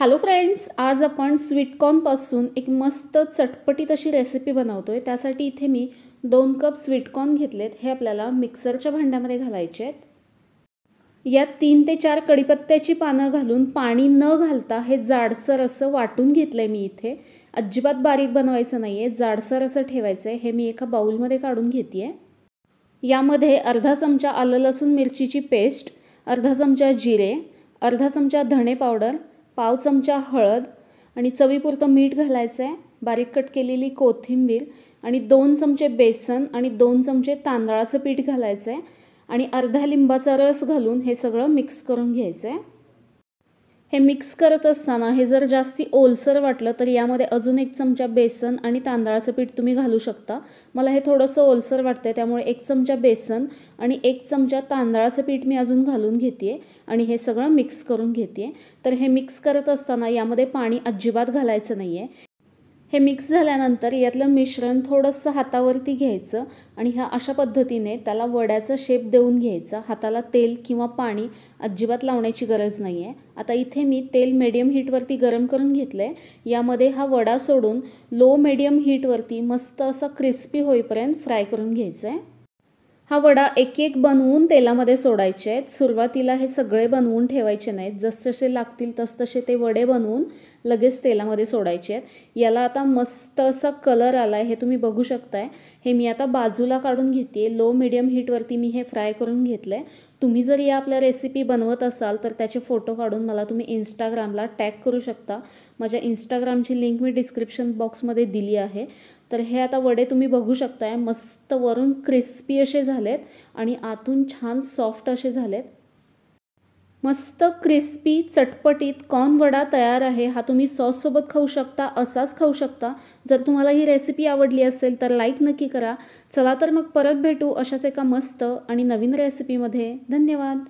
hello friends आज आपण स्वीटकॉर्नपासून एक मस्त चटपटीत अशी रेसिपी बनवतो आहे त्यासाठी इथे मी दोन कप स्वीटकॉर्न घेतलेत हे आपल्याला मिक्सरच्या भांड्यामध्ये घालायचे आहेत यात तीन ते चार कडीपत्त्याची पानं घालून पाणी न घालता हे जाडसर असं वाटून घेतलं आहे मी इथे अजिबात बारीक बनवायचं नाही आहे जाडसर असं ठेवायचं आहे हे मी एका बाऊलमध्ये काढून घेते आहे यामध्ये अर्धा चमचा आलं लसूण मिरचीची पेस्ट अर्धा चमचा जिरे अर्धा चमचा धणे पावडर पाव चमचा हळद आणि चवीपुरतं मीठ घालायचं आहे बारीक कट केलेली कोथिंबीर आणि दोन चमचे बेसन आणि दोन चमचे तांदळाचं पीठ घालायचं आहे आणि अर्धा लिंबाचा रस घालून हे सगळं मिक्स करून घ्यायचं आहे हे मिक्स करत असताना हे जर जास्ती ओलसर वाटलं तर यामध्ये अजून एक चमचा बेसन आणि तांदळाचं पीठ तुम्ही घालू शकता मला हे थोडंसं ओलसर वाटतंय त्यामुळे एक चमचा बेसन आणि एक चमचा तांदळाचं पीठ मी अजून घालून घेते आणि हे सगळं मिक्स करून घेते तर हे मिक्स करत असताना यामध्ये पाणी अजिबात घालायचं नाही आहे हे मिक्स झाल्यानंतर यातलं मिश्रण थोडंसं हातावरती घ्यायचं आणि ह्या अशा पद्धतीने त्याला वड्याचा शेप देऊन घ्यायचा हाताला तेल किंवा पाणी अजिबात लावण्याची गरज नाही आहे आता इथे मी तेल मिडियम हीटवरती गरम करून घेतलं आहे यामध्ये हा वडा सोडून लो मिडियम हीटवरती मस्त असा क्रिस्पी होईपर्यंत फ्राय करून घ्यायचा आहे हा वडा एक एक बनवून तेलामध्ये सोडायचे आहेत सुरुवातीला हे सगळे बनवून ठेवायचे नाहीत जसजसे लागतील तसतसे ते वडे बनवून लगेच तेलामध्ये सोडायचे आहेत याला आता मस्त असा कलर आला आहे हे तुम्ही बघू शकताय हे मी आता बाजूला काढून घेते लो मिडियम हीटवरती मी हे फ्राय करून घेतलं आहे तुम्ही जर या आपल्या रेसिपी बनवत असाल तर त्याचे फोटो काढून मला तुम्ही इंस्टाग्रामला टॅग करू शकता माझ्या इंस्टाग्रामची लिंक मी डिस्क्रिप्शन बॉक्समध्ये दिली आहे तर हे आता वडे तुम्ही बघू शकताय मस्त वरून क्रिस्पी असे झालेत आणि आतून छान सॉफ्ट असे झालेत मस्त क्रिस्पी चटपटीत कॉर्न वडा तयार आहे हा तुम्ही सॉससोबत खाऊ शकता असाच खाऊ शकता जर तुम्हाला ही रेसिपी आवडली असेल तर लाईक नक्की करा चला तर मग परत भेटू अशाच एका मस्त आणि नवीन रेसिपीमध्ये धन्यवाद